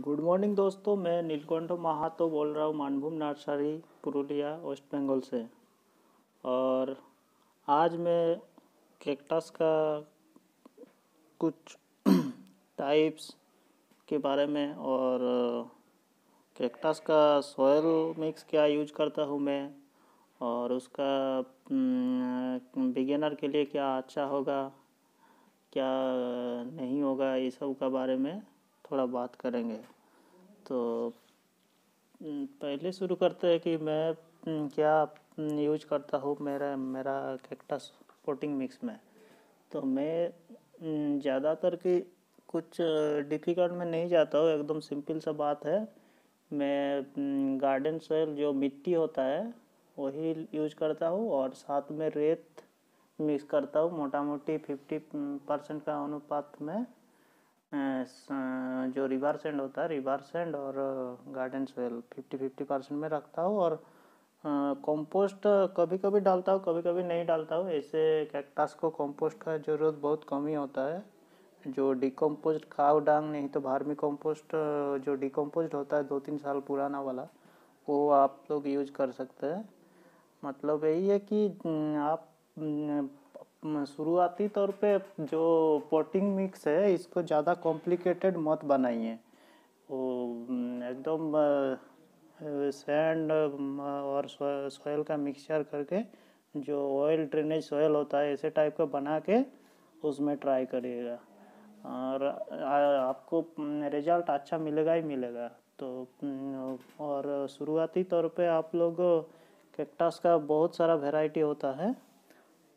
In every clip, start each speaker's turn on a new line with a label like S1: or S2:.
S1: good morning दोस्तों मैं नीलकंठ महातो बोल रहा हूँ मानभूम नर्सरी पुरुलिया वेस्ट बंगाल से और आज मैं कैक्टस का कुछ टाइप्स के बारे में और कैक्टस का सोयल मिक्स क्या यूज करता हूँ मैं और उसका बिगेनर के लिए क्या अच्छा होगा क्या नहीं होगा ये सब का बारे में थोड़ा बात करेंगे तो पहले शुरू करते हैं कि मैं क्या यूज करता हूँ मेरा मेरा कैक्टस पोटिंग मिक्स में तो मैं ज़्यादातर की कुछ डिफ़िकल्ट में नहीं जाता हूँ एकदम सिंपल सा बात है मैं गार्डन सोयल जो मिट्टी होता है वही यूज करता हूँ और साथ में रेत मिक्स करता हूँ मोटा मोटी फिफ्टी परसेंट का अनुपात में जो रिबार सेंड होता है रिबार सेंड और garden soil fifty fifty percent में रखता हूँ और कंपोस्ट uh, कभी कभी डालता हूँ कभी कभी नहीं डालता हूँ ऐसे कैक्टस को कंपोस्ट का ज़रूरत बहुत कम ही होता है जो डिकम्पोस्ट खाव डांग नहीं तो भारमी कंपोस्ट uh, जो डिकम्पोज होता है दो तीन साल पुराना वाला वो आप लोग यूज कर सकते हैं मतलब यही है कि uh, आप शुरुआती तौर पे जो पोटिंग मिक्स है इसको ज़्यादा कॉम्प्लिकेटेड मत बनाइए वो एकदम सैंड और सोयल का मिक्सचर करके जो ऑयल ड्रेनेज सोयल होता है ऐसे टाइप का बना के उसमें ट्राई करिएगा और आपको रिजल्ट अच्छा मिलेगा ही मिलेगा तो और शुरुआती तौर पे आप लोग कैक्टस का बहुत सारा वैरायटी होता है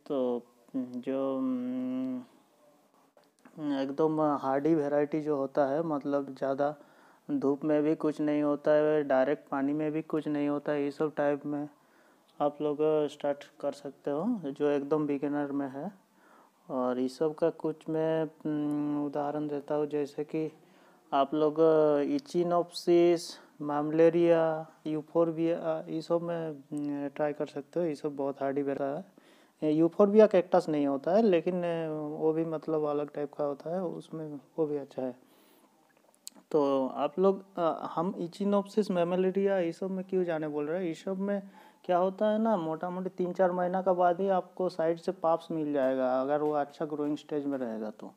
S1: तो जो हम्म, एकदम हार्डी वेराइटी जो होता है मतलब ज़्यादा धूप में भी कुछ नहीं होता है डायरेक्ट पानी में भी कुछ नहीं होता है ये सब टाइप में आप लोग स्टार्ट कर सकते हो जो एकदम बिगिनर में है और ये सब का कुछ मैं हम्म, उदाहरण देता हूँ जैसे कि आप लोग इचिनोपसिस मामलेरिया यूफोरबिया ये सब में ट्राई हम्म, कर सकते हो ये सब बहुत हार्डी वेराइटी है यूफोरबिया कैक्टस नहीं होता है लेकिन वो भी मतलब अलग टाइप का होता है उसमें वो भी अच्छा है तो आप लोग हम इचिनोपसिस मेमलेरिया ये सब में क्यों जाने बोल रहे हैं ये सब में क्या होता है ना मोटा मोटी तीन चार महीना का बाद ही आपको साइड से पाप्स मिल जाएगा अगर वो अच्छा ग्रोइंग स्टेज में रहेगा तो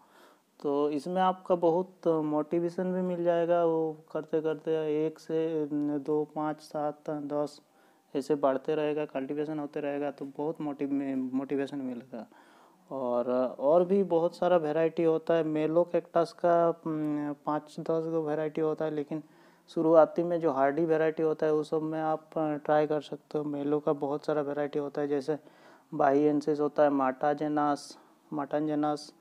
S1: तो इसमें आपका बहुत मोटिवेशन भी मिल जाएगा वो करते करते एक से दो पाँच सात दस ऐसे बढ़ते रहेगा कल्टीवेशन होते रहेगा तो बहुत मोटिव मोटिवेशन मिलेगा और और भी बहुत सारा वेराइटी होता है मेलो कैक्टस का पाँच दस गो वेराइटी होता है लेकिन शुरुआती में जो हार्डी वेराइटी होता है उस सब में आप ट्राई कर सकते हो मेलो का बहुत सारा वेराइटी होता है जैसे बाही एनसेस होता है माटा जेनास मटन जनास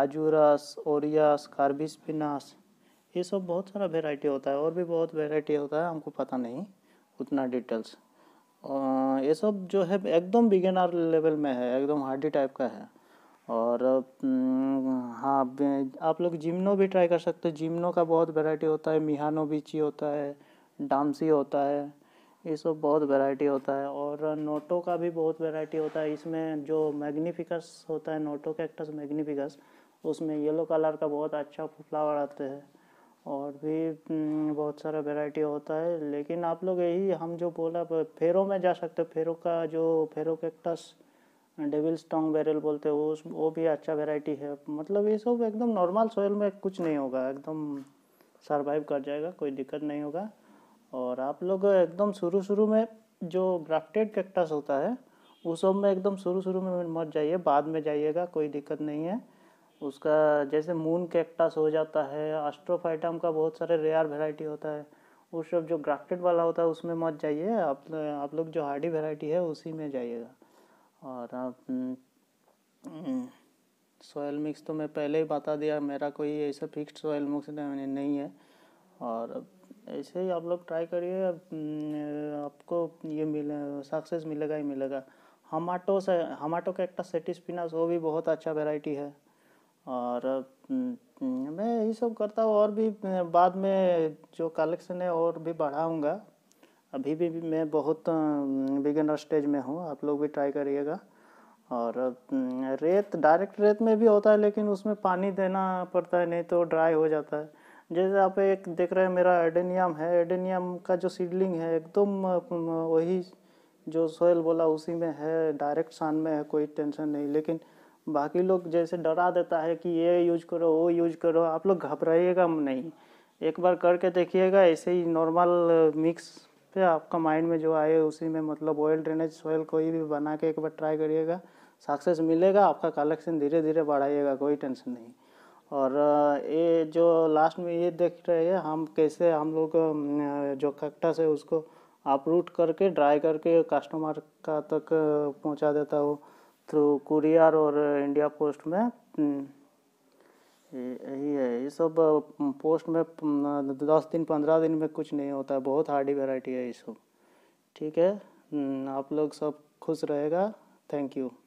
S1: आजूरस ओरियास कार्बिस्पिनास ये सब बहुत सारा वेराइटी होता है और भी बहुत वेराइटी होता है हमको पता नहीं उतना डिटेल्स ये सब जो है एकदम बिगेनर लेवल में है एकदम हार्डी टाइप का है और हाँ आप लोग जिम्नो भी ट्राई कर सकते हैं जिम्नो का बहुत वैरायटी होता है मिहानो बीची होता है डामसी होता है ये सब बहुत वैरायटी होता है और नोटो का भी बहुत वैरायटी होता है इसमें जो मैग्निफिकस होता है नोटो कैक्टस मैग्निफिकस उसमें येलो कलर का बहुत अच्छा फ्लावर आते हैं और भी हम्म, बहुत सारा वैरायटी होता है लेकिन आप लोग यही हम जो बोला फेरों में जा सकते हो फेरों का जो ferocactus devil's tongue barrel बोलते हैं वो उस वो भी अच्छा वैरायटी है मतलब ये सब एकदम नॉर्मल सोयल में कुछ नहीं होगा एकदम सरवाइव कर जाएगा कोई दिक्कत नहीं होगा और आप लोग एकदम शुरू शुरू में जो ग्राफ्टेड कैक्टस होता है उस सब में एकदम शुरू शुरू में मत जाइए बाद में जाइएगा कोई दिक्कत नहीं है उसका जैसे मून कैक्टस हो जाता है एस्ट्रोफाइटम का बहुत सारे रेयर वेराइटी होता है उस सब जो ग्राफ्टेड वाला होता है उसमें मत जाइए आप आप लोग जो हार्डी वेराइटी है उसी में जाइएगा और आप सोयल हम्म, मिक्स तो मैं पहले ही बता दिया मेरा कोई ऐसा फिक्स्ड सोयल मिक्स नहीं है और ऐसे ही आप लोग ट्राई करिए हम्म, आपको ये मिले सक्सेस मिलेगा ही मिलेगा हमाटो से हमाटो का एक सेटिस्पिनास वो भी बहुत अच्छा वेराइटी है और हम्म, मैं यही सब करता हूँ और भी बाद में जो कलेक्शन है और भी बढ़ाऊँगा अभी भी मैं बहुत बिगिनर हम्म, स्टेज में हूँ आप लोग भी ट्राई करिएगा और हम्म, रेत डायरेक्ट रेत में भी होता है लेकिन उसमें पानी देना पड़ता है नहीं तो ड्राई हो जाता है जैसे आप एक देख रहे हैं मेरा एडेनियम है एडेनियम का जो सीडलिंग है एकदम वही जो सोयल बोला उसी में है डायरेक्ट सान में है कोई टेंशन नहीं लेकिन बाकी लोग जैसे डरा देता है कि ये यूज करो वो यूज करो आप लोग घबराइएगा नहीं एक बार करके देखिएगा ऐसे ही नॉर्मल मिक्स पे आपका माइंड में जो आए उसी में मतलब ऑयल ड्रेनेज सॉयल कोई भी बना के एक बार ट्राई करिएगा सक्सेस मिलेगा आपका कलेक्शन धीरे धीरे बढ़ाइएगा कोई टेंशन नहीं और ये जो लास्ट में ये देख रहे हैं हम कैसे हम लोग जो कक्टस है उसको अपरूट करके ड्राई करके कस्टमर का तक पहुंचा देता हूँ थ्रू कुरियर और इंडिया पोस्ट में हम्म, यही है ये सब हम्म, पोस्ट में हम्म, दस दिन पंद्रह दिन में कुछ नहीं होता है बहुत हार्डी वेराइटी है ये सब ठीक है आप लोग सब खुश रहेगा थैंक यू